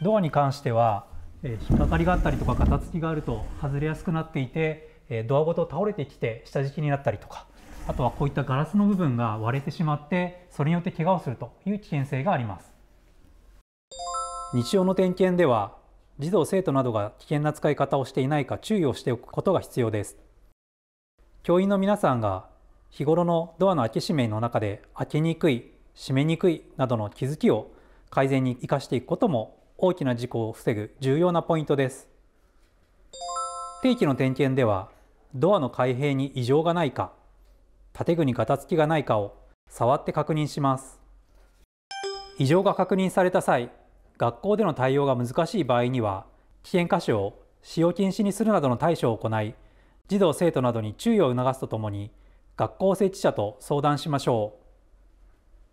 ドアに関しては、え引っかかりがあったりとかガタつきがあると外れやすくなっていて、えドアごと倒れてきて下敷きになったりとかあとはこういったガラスの部分が割れてしまってそれによって怪我をするという危険性があります日常の点検では児童生徒などが危険な使い方をしていないか注意をしておくことが必要です教員の皆さんが日頃のドアの開け閉めの中で開けにくい閉めにくいなどの気づきを改善に生かしていくことも大きな事故を防ぐ重要なポイントです定期の点検ではドアの開閉に異常がないか建具にガタつきがないかを触って確認します異常が確認された際学校での対応が難しい場合には危険箇所を使用禁止にするなどの対処を行い児童生徒などに注意を促すとともに学校設置者と相談しましょう